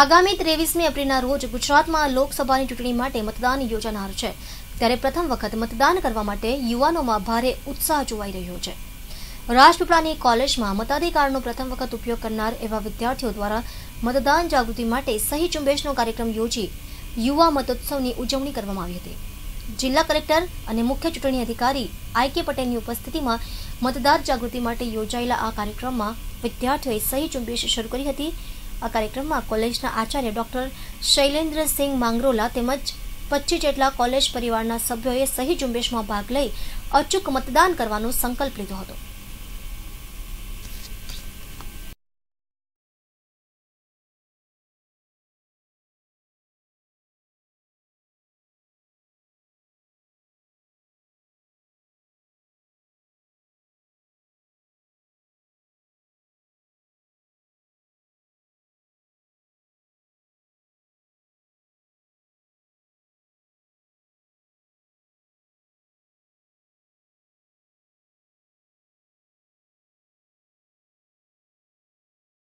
આગામી ત્રેવીસમી એપ્રિલના રોજ ગુજરાતમાં લોકસભાની ચૂંટણી માટે મતદાન યોજાનાર છે ત્યારે પ્રથમ વખત મતદાન કરવા માટે યુવાનોમાં ભારે ઉત્સાહ જોવાઈ રહ્યો છે રાજપીપળાની કોલેજમાં મતાધિકારનો પ્રથમ વખત ઉપયોગ કરનાર એવા વિદ્યાર્થીઓ દ્વારા મતદાન જાગૃતિ માટે સહી ઝુંબેશનો કાર્યક્રમ યોજી યુવા મતોત્સવની ઉજવણી કરવામાં આવી હતી જિલ્લા કલેક્ટર અને મુખ્ય ચૂંટણી અધિકારી આઈ કે પટેલની ઉપસ્થિતિમાં મતદાર જાગૃતિ માટે યોજાયેલા આ કાર્યક્રમમાં વિદ્યાર્થીઓએ સહી ઝુંબેશ શરૂ કરી હતી આ કાર્યક્રમમાં કોલેજના આચાર્ય ડોક્ટર શૈલેન્દ્રસિંહ માંગરોલા તેમજ પચીસ જેટલા કોલેજ પરિવારના સભ્યોએ સહી ઝુંબેશમાં ભાગ લઈ અચૂક મતદાન કરવાનો સંકલ્પ લીધો હતો